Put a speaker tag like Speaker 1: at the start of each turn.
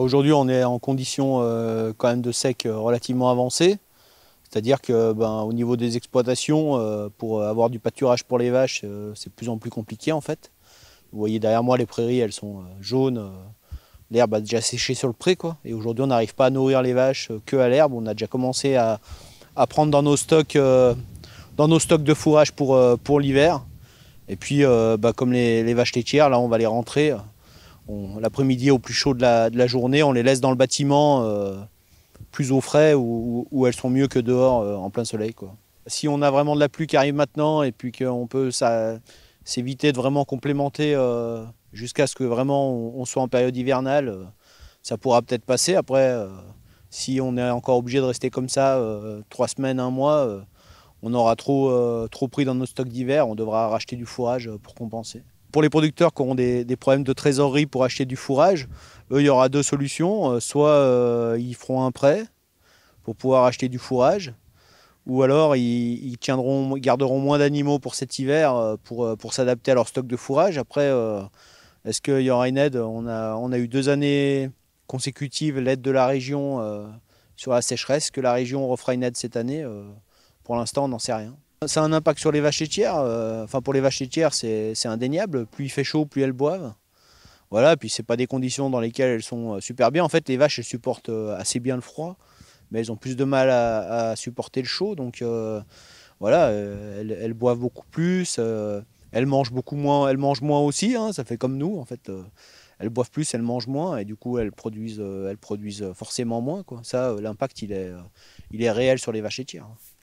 Speaker 1: Aujourd'hui, on est en conditions euh, quand même de sec euh, relativement avancées. C'est-à-dire que ben, au niveau des exploitations, euh, pour avoir du pâturage pour les vaches, c'est de plus en plus compliqué en fait. Vous voyez derrière moi les prairies, elles sont jaunes, l'herbe a déjà séché sur le pré quoi. Et aujourd'hui on n'arrive pas à nourrir les vaches que à l'herbe. On a déjà commencé à, prendre dans nos stocks, dans nos stocks de fourrage pour, l'hiver. Et puis ben, comme les, les, vaches laitières, là on va les rentrer. L'après-midi, au plus chaud de la, journée, on les laisse dans le bâtiment euh, plus au frais où, elles sont mieux que dehors euh, en plein soleil. Si on a vraiment de la pluie qui arrive maintenant et puis qu'on peut s'éviter de vraiment complémenter euh, jusqu'à ce que vraiment on, soit en période hivernale, ça pourra peut-être passer. Après, si on est encore obligé de rester comme ça trois semaines, un mois, on aura trop, trop pris dans nos stocks d'hiver, on devra racheter du fourrage pour compenser pour les producteurs qui auront des, problèmes de trésorerie pour acheter du fourrage, eux, il y aura deux solutions. Euh, soit euh, ils feront un prêt pour pouvoir acheter du fourrage, ou alors ils, tiendront, garderont moins d'animaux pour cet hiver euh, pour, pour s'adapter à leur stock de fourrage. Après, est-ce qu'il y aura une aide on a, on a eu deux années consécutives l'aide de la région sur la sécheresse. Que la région refera une aide cette année, pour l'instant, on n'en sait rien. Ça a un impact sur les vaches laitières. Euh, enfin, pour les vaches laitières, c'est indéniable. Plus il fait chaud, plus elles boivent. Voilà, puis c'est pas des conditions dans lesquelles elles sont euh, super bien. En fait, les vaches, elles supportent euh, assez bien le froid, mais elles ont plus de mal à, supporter le chaud. Donc voilà, elles, boivent beaucoup plus, elles mangent beaucoup moins, elles mangent moins aussi. Hein. ça fait comme nous, en fait. elles boivent plus, elles mangent moins, et du coup, elles produisent, elles produisent forcément moins. Quoi. Ça, l'impact, il est, il est réel sur les vaches laitières. Hein.